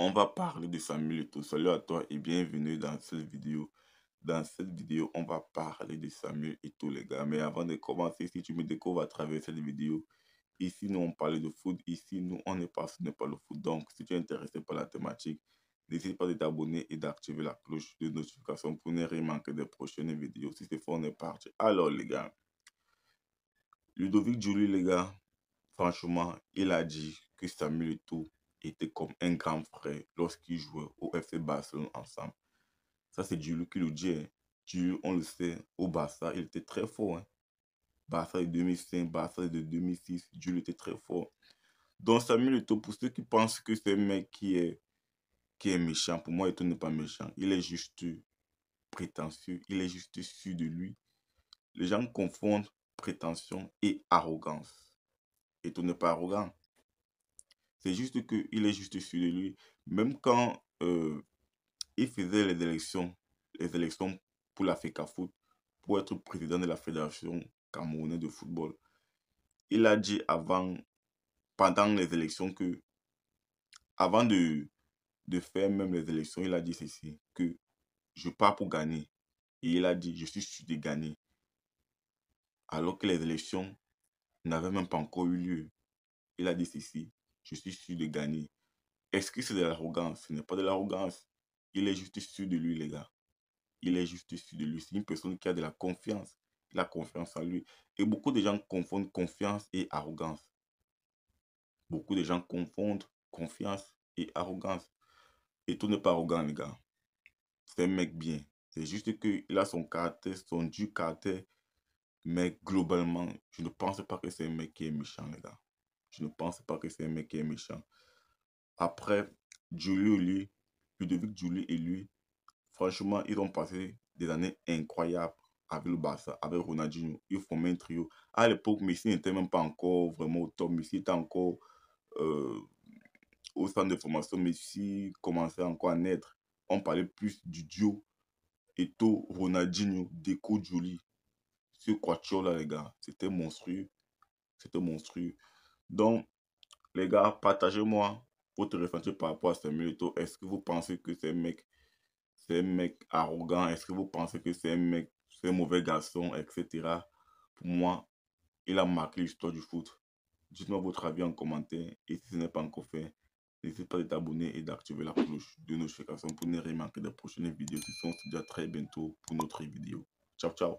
On va parler de Samuel et tout, Salut à toi et bienvenue dans cette vidéo. Dans cette vidéo, on va parler de Samuel et tout les gars. Mais avant de commencer, si tu me découvres à travers cette vidéo, ici, nous, on parle de food, Ici, nous, on ne passionné pas le food Donc, si tu es intéressé par la thématique, n'hésite pas de t'abonner et d'activer la cloche de notification pour ne rien manquer des prochaines vidéos. Si c'est fort, on est parti. Alors, les gars, Ludovic Julie, les gars, franchement, il a dit que Samuel tout était comme un grand frère lorsqu'ils jouaient au FC Barcelone ensemble. Ça, c'est Dieu qui le dit. Hein. Dieu, on le sait, au Barça, il était très fort. Hein. Barça de 2005, Barça de 2006, Dieu était très fort. Donc Samuel Eto, pour ceux qui pensent que c'est un mec qui est, qui est méchant, pour moi, il n'est pas méchant. Il est juste prétentieux, il est juste sûr de lui. Les gens confondent prétention et arrogance. tout n'est pas arrogant. C'est juste qu'il est juste sûr de lui. Même quand euh, il faisait les élections, les élections pour la FECAFOOT, pour être président de la Fédération camerounaise de football, il a dit avant, pendant les élections, que avant de, de faire même les élections, il a dit ceci, que je pars pour gagner. Et il a dit, je suis sûr de gagner. Alors que les élections n'avaient même pas encore eu lieu. Il a dit ceci, je suis sûr de gagner. Est-ce que c'est de l'arrogance Ce n'est pas de l'arrogance. Il est juste sûr de lui, les gars. Il est juste sûr de lui. C'est une personne qui a de la confiance. La confiance en lui. Et beaucoup de gens confondent confiance et arrogance. Beaucoup de gens confondent confiance et arrogance. Et tout n'est pas arrogant, les gars. C'est un mec bien. C'est juste qu'il a son caractère, son du caractère. Mais globalement, je ne pense pas que c'est un mec qui est méchant, les gars. Je ne pense pas que c'est un mec qui est méchant. Après, Julie et lui, Ludovic Julie et lui, franchement, ils ont passé des années incroyables avec le Barça, avec Ronaldinho. Ils formaient un trio. À l'époque, Messi n'était même pas encore vraiment au top. Messi était encore euh, au centre de formation. Messi commençait encore à naître. On parlait plus du duo Eto, Ronaldinho, Deco, Julio. Ce quatuor-là, les gars, c'était monstrueux. C'était monstrueux. Donc, les gars, partagez-moi votre ressenti par rapport à ces Muto. Est-ce que vous pensez que c'est mecs, ces mecs arrogants, est-ce que vous pensez que mec, c'est un mauvais garçon etc. Pour moi, il a marqué l'histoire du foot. Dites-moi votre avis en commentaire et si ce n'est pas encore fait, n'hésitez pas à t'abonner et d'activer la cloche de notification pour ne rien manquer de prochaines vidéos qui sont déjà très bientôt pour notre vidéo. Ciao, ciao